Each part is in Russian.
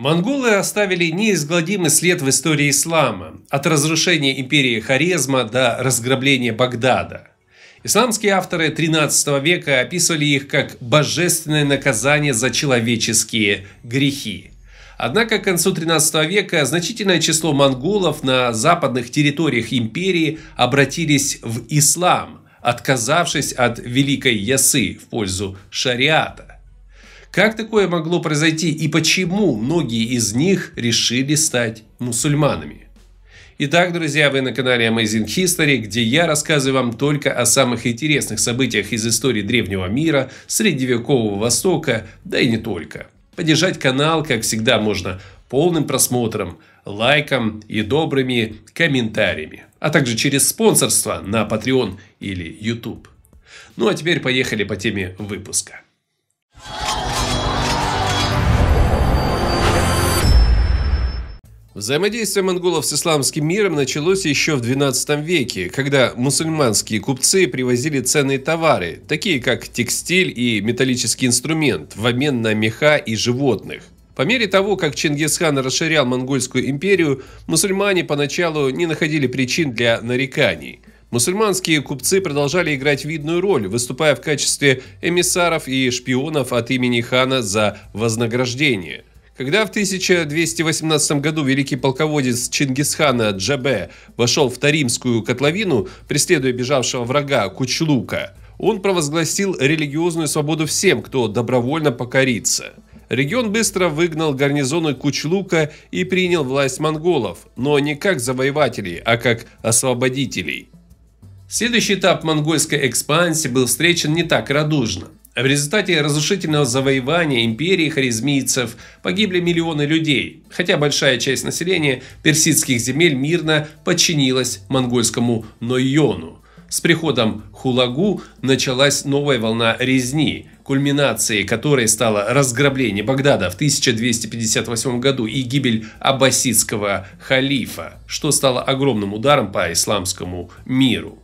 Монголы оставили неизгладимый след в истории ислама, от разрушения империи Хорезма до разграбления Багдада. Исламские авторы XIII века описывали их как божественное наказание за человеческие грехи. Однако к концу XIII века значительное число монголов на западных территориях империи обратились в ислам, отказавшись от Великой Ясы в пользу шариата. Как такое могло произойти и почему многие из них решили стать мусульманами? Итак, друзья, вы на канале Amazing History, где я рассказываю вам только о самых интересных событиях из истории древнего мира, средневекового Востока, да и не только. Поддержать канал, как всегда, можно полным просмотром, лайком и добрыми комментариями, а также через спонсорство на Patreon или YouTube. Ну а теперь поехали по теме выпуска. Взаимодействие монголов с исламским миром началось еще в 12 веке, когда мусульманские купцы привозили ценные товары, такие как текстиль и металлический инструмент, в обмен на меха и животных. По мере того, как Чингисхан расширял монгольскую империю, мусульмане поначалу не находили причин для нареканий. Мусульманские купцы продолжали играть видную роль, выступая в качестве эмиссаров и шпионов от имени хана за вознаграждение – когда в 1218 году великий полководец Чингисхана Джабе вошел в Таримскую котловину, преследуя бежавшего врага Кучлука, он провозгласил религиозную свободу всем, кто добровольно покорится. Регион быстро выгнал гарнизоны Кучлука и принял власть монголов, но не как завоевателей, а как освободителей. Следующий этап монгольской экспансии был встречен не так радужно. В результате разрушительного завоевания империи харизмийцев погибли миллионы людей, хотя большая часть населения персидских земель мирно подчинилась монгольскому Нойону. С приходом Хулагу началась новая волна резни, кульминацией которой стало разграбление Багдада в 1258 году и гибель аббасидского халифа, что стало огромным ударом по исламскому миру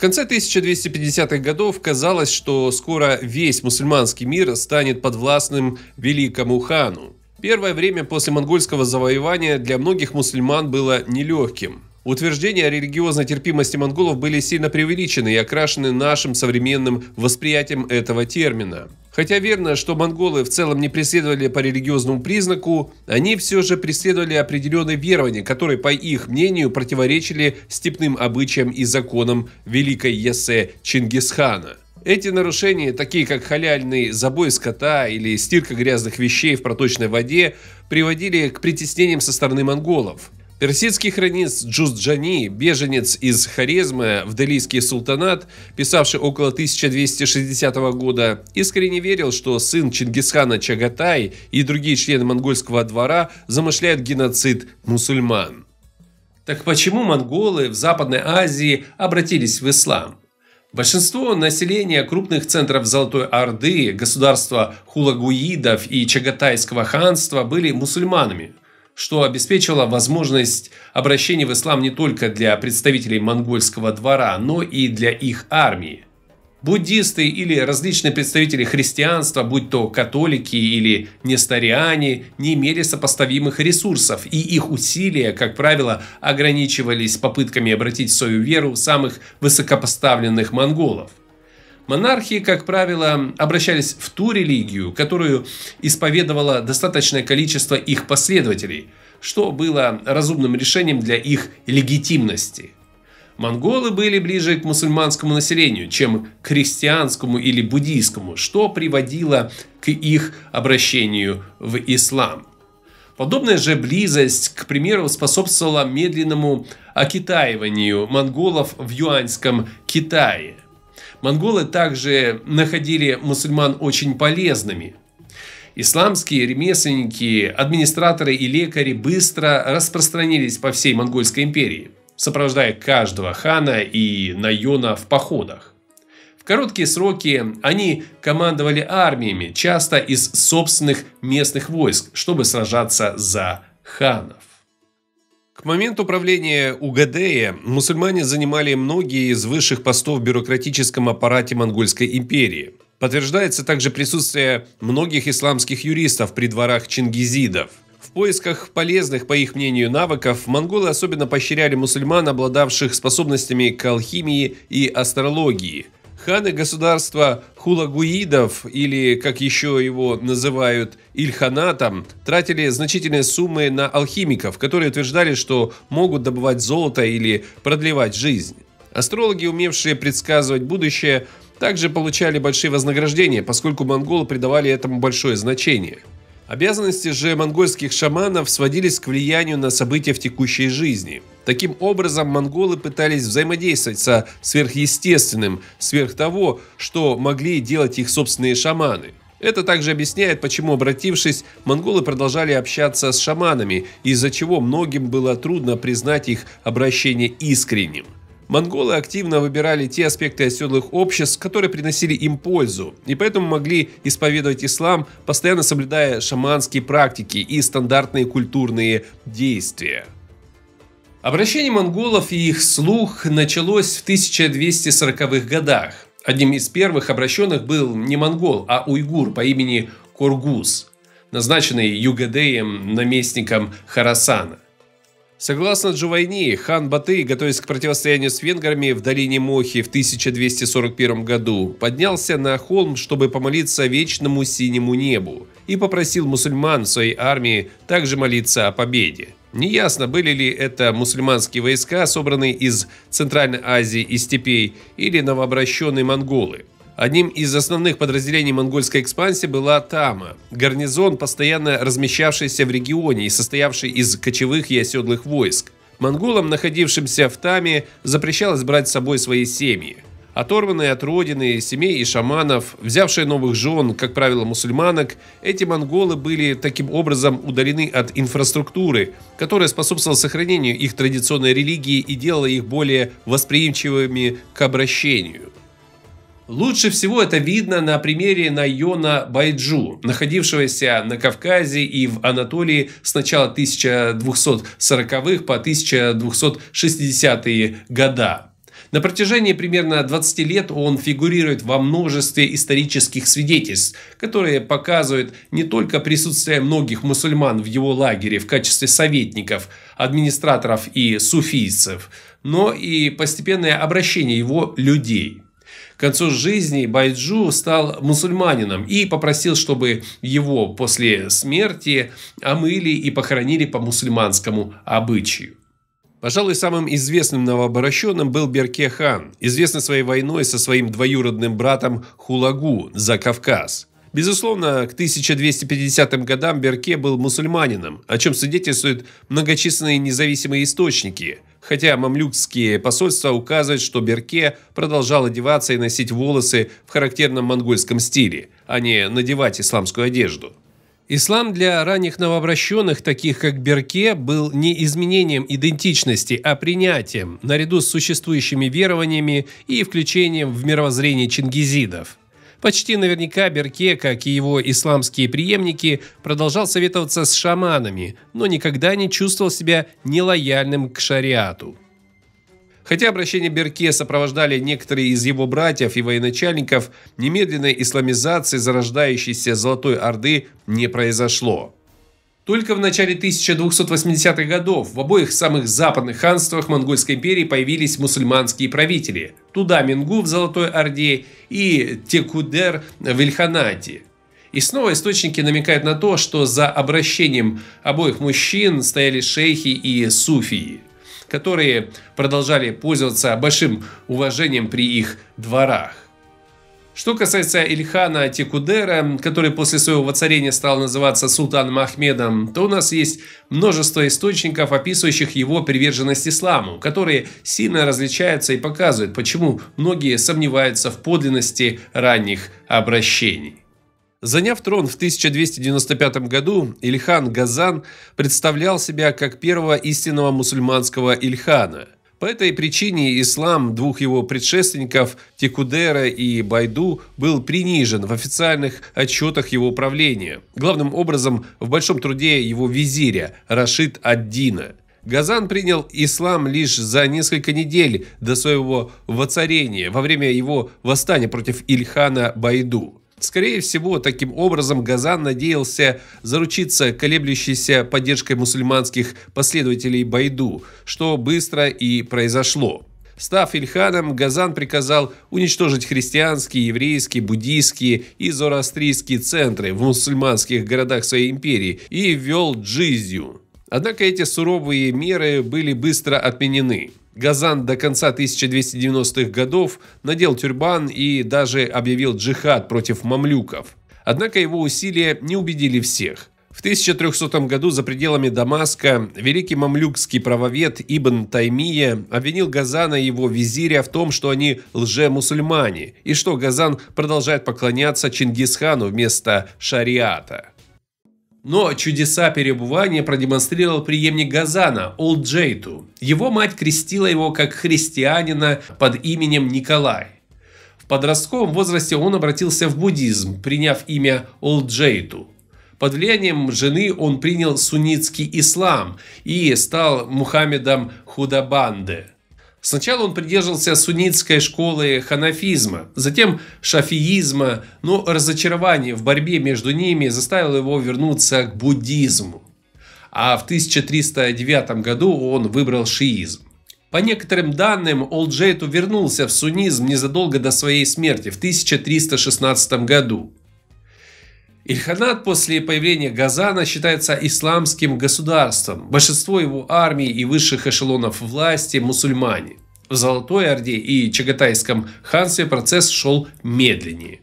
конце 1250-х годов казалось, что скоро весь мусульманский мир станет подвластным великому хану. Первое время после монгольского завоевания для многих мусульман было нелегким. Утверждения о религиозной терпимости монголов были сильно преувеличены и окрашены нашим современным восприятием этого термина. Хотя верно, что монголы в целом не преследовали по религиозному признаку, они все же преследовали определенные верования, которые, по их мнению, противоречили степным обычаям и законам великой Ясе Чингисхана. Эти нарушения, такие как халяльный забой скота или стирка грязных вещей в проточной воде, приводили к притеснениям со стороны монголов. Персидский хронист Джани, беженец из Хорезма в Делийский султанат, писавший около 1260 года, искренне верил, что сын Чингисхана Чагатай и другие члены монгольского двора замышляют геноцид мусульман. Так почему монголы в Западной Азии обратились в ислам? Большинство населения крупных центров Золотой Орды, государства Хулагуидов и Чагатайского ханства были мусульманами – что обеспечило возможность обращения в ислам не только для представителей монгольского двора, но и для их армии. Буддисты или различные представители христианства, будь то католики или нестариане, не имели сопоставимых ресурсов, и их усилия, как правило, ограничивались попытками обратить свою веру самых высокопоставленных монголов. Монархи, как правило, обращались в ту религию, которую исповедовало достаточное количество их последователей, что было разумным решением для их легитимности. Монголы были ближе к мусульманскому населению, чем к христианскому или буддийскому, что приводило к их обращению в ислам. Подобная же близость, к примеру, способствовала медленному окитаиванию монголов в юаньском Китае – Монголы также находили мусульман очень полезными. Исламские ремесленники, администраторы и лекари быстро распространились по всей Монгольской империи, сопровождая каждого хана и наёна в походах. В короткие сроки они командовали армиями, часто из собственных местных войск, чтобы сражаться за ханов. К моменту правления Угадея мусульмане занимали многие из высших постов в бюрократическом аппарате Монгольской империи. Подтверждается также присутствие многих исламских юристов при дворах чингизидов. В поисках полезных, по их мнению, навыков монголы особенно поощряли мусульман, обладавших способностями к алхимии и астрологии – Ханы государства хулагуидов, или, как еще его называют, ильханатом, тратили значительные суммы на алхимиков, которые утверждали, что могут добывать золото или продлевать жизнь. Астрологи, умевшие предсказывать будущее, также получали большие вознаграждения, поскольку монголы придавали этому большое значение. Обязанности же монгольских шаманов сводились к влиянию на события в текущей жизни – Таким образом, монголы пытались взаимодействовать со сверхъестественным, сверх того, что могли делать их собственные шаманы. Это также объясняет, почему, обратившись, монголы продолжали общаться с шаманами, из-за чего многим было трудно признать их обращение искренним. Монголы активно выбирали те аспекты оседлых обществ, которые приносили им пользу, и поэтому могли исповедовать ислам, постоянно соблюдая шаманские практики и стандартные культурные действия. Обращение монголов и их слух началось в 1240-х годах. Одним из первых обращенных был не монгол, а уйгур по имени Коргуз, назначенный Югадеем наместником Харасана. Согласно Джувайни, хан Батый, готовясь к противостоянию с венграми в долине Мохи в 1241 году, поднялся на холм, чтобы помолиться вечному синему небу, и попросил мусульман своей армии также молиться о победе. Неясно, были ли это мусульманские войска, собранные из Центральной Азии и степей, или новообращенные монголы. Одним из основных подразделений монгольской экспансии была Тама, гарнизон, постоянно размещавшийся в регионе и состоявший из кочевых и оседлых войск. Монголам, находившимся в Таме, запрещалось брать с собой свои семьи. Оторванные от родины, семей и шаманов, взявшие новых жен, как правило, мусульманок, эти монголы были таким образом удалены от инфраструктуры, которая способствовала сохранению их традиционной религии и делала их более восприимчивыми к обращению – Лучше всего это видно на примере Найона Байджу, находившегося на Кавказе и в Анатолии с начала 1240-х по 1260-е года. На протяжении примерно 20 лет он фигурирует во множестве исторических свидетельств, которые показывают не только присутствие многих мусульман в его лагере в качестве советников, администраторов и суфийцев, но и постепенное обращение его людей к концу жизни Байджу стал мусульманином и попросил, чтобы его после смерти омыли и похоронили по мусульманскому обычаю. Пожалуй, самым известным новообращенным был Берке хан, известный своей войной со своим двоюродным братом Хулагу за Кавказ. Безусловно, к 1250 годам Берке был мусульманином, о чем свидетельствуют многочисленные независимые источники – хотя мамлюкские посольства указывают, что Берке продолжал одеваться и носить волосы в характерном монгольском стиле, а не надевать исламскую одежду. Ислам для ранних новообращенных, таких как Берке, был не изменением идентичности, а принятием, наряду с существующими верованиями и включением в мировоззрение чингизидов. Почти наверняка Берке, как и его исламские преемники, продолжал советоваться с шаманами, но никогда не чувствовал себя нелояльным к шариату. Хотя обращение Берке сопровождали некоторые из его братьев и военачальников, немедленной исламизации зарождающейся Золотой Орды не произошло. Только в начале 1280-х годов в обоих самых западных ханствах Монгольской империи появились мусульманские правители – Туда Мингу в Золотой Орде и Текудер в Ильханате. И снова источники намекают на то, что за обращением обоих мужчин стояли шейхи и суфии, которые продолжали пользоваться большим уважением при их дворах. Что касается Ильхана Текудера, который после своего воцарения стал называться Султаном Ахмедом, то у нас есть множество источников, описывающих его приверженность исламу, которые сильно различаются и показывают, почему многие сомневаются в подлинности ранних обращений. Заняв трон в 1295 году, Ильхан Газан представлял себя как первого истинного мусульманского Ильхана – по этой причине ислам двух его предшественников Текудера и Байду был принижен в официальных отчетах его правления, главным образом в большом труде его визиря Рашид Аддина. Газан принял ислам лишь за несколько недель до своего воцарения, во время его восстания против Ильхана Байду. Скорее всего, таким образом Газан надеялся заручиться колеблющейся поддержкой мусульманских последователей Байду, что быстро и произошло. Став Ильханом, Газан приказал уничтожить христианские, еврейские, буддийские и зороастрийские центры в мусульманских городах своей империи и ввел джизью. Однако эти суровые меры были быстро отменены. Газан до конца 1290-х годов надел тюрбан и даже объявил джихад против мамлюков. Однако его усилия не убедили всех. В 1300 году за пределами Дамаска великий мамлюкский правовед Ибн Таймия обвинил Газана и его визиря в том, что они лже-мусульмане, и что Газан продолжает поклоняться Чингисхану вместо шариата. Но чудеса перебывания продемонстрировал преемник Газана, Олд Джейту. Его мать крестила его как христианина под именем Николай. В подростковом возрасте он обратился в буддизм, приняв имя Олд Джейту. Под влиянием жены он принял суннитский ислам и стал Мухаммедом Худабанде – Сначала он придерживался суннитской школы ханафизма, затем шафиизма, но разочарование в борьбе между ними заставило его вернуться к буддизму. А в 1309 году он выбрал шиизм. По некоторым данным, Олджейту вернулся в суннизм незадолго до своей смерти в 1316 году. Ильханат после появления Газана считается исламским государством. Большинство его армий и высших эшелонов власти – мусульмане. В Золотой Орде и Чагатайском ханстве процесс шел медленнее.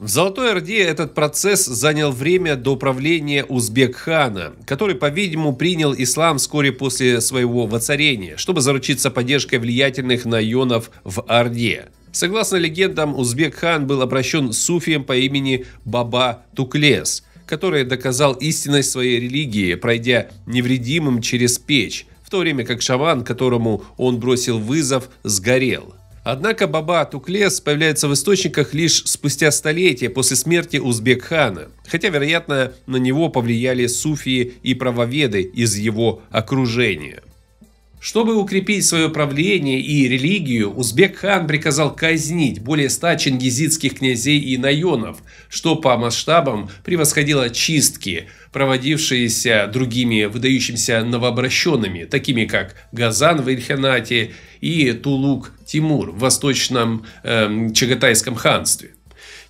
В Золотой Орде этот процесс занял время до правления Узбек-хана, который, по-видимому, принял ислам вскоре после своего воцарения, чтобы заручиться поддержкой влиятельных наионов в Орде. Согласно легендам, Узбек-хан был обращен суфием по имени Баба Туклес, который доказал истинность своей религии, пройдя невредимым через печь, в то время как шаман, которому он бросил вызов, сгорел. Однако Баба Туклес появляется в источниках лишь спустя столетия после смерти Узбек-хана, хотя, вероятно, на него повлияли суфии и правоведы из его окружения. Чтобы укрепить свое правление и религию, Узбек-хан приказал казнить более ста чингизидских князей и наенов, что по масштабам превосходило чистки, проводившиеся другими выдающимися новообращенными, такими как Газан в Ильханате и Тулук Тимур в восточном э, Чагатайском ханстве.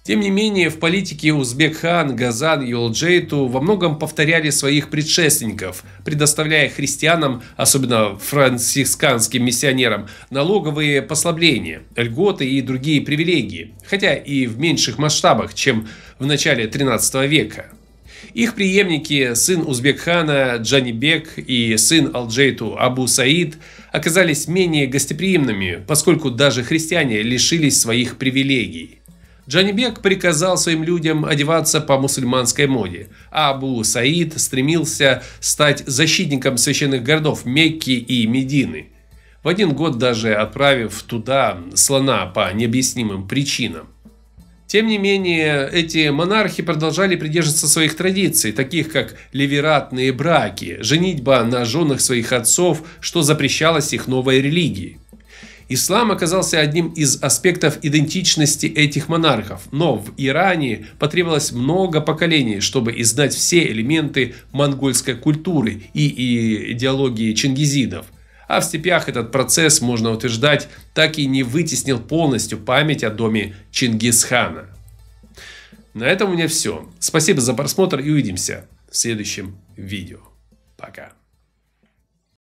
Тем не менее, в политике Узбекхан, Газан и Олджейту во многом повторяли своих предшественников, предоставляя христианам, особенно францисканским миссионерам, налоговые послабления, льготы и другие привилегии, хотя и в меньших масштабах, чем в начале 13 века. Их преемники, сын Узбекхана Джанибек и сын Алджейту Абу Саид, оказались менее гостеприимными, поскольку даже христиане лишились своих привилегий. Джанибек приказал своим людям одеваться по мусульманской моде. А Абу Саид стремился стать защитником священных городов Мекки и Медины. В один год даже отправив туда слона по необъяснимым причинам. Тем не менее, эти монархи продолжали придерживаться своих традиций, таких как левератные браки, женитьба на женах своих отцов, что запрещалось их новой религией. Ислам оказался одним из аспектов идентичности этих монархов, но в Иране потребовалось много поколений, чтобы издать все элементы монгольской культуры и идеологии чингизидов. А в степях этот процесс, можно утверждать, так и не вытеснил полностью память о доме Чингисхана. На этом у меня все. Спасибо за просмотр и увидимся в следующем видео. Пока.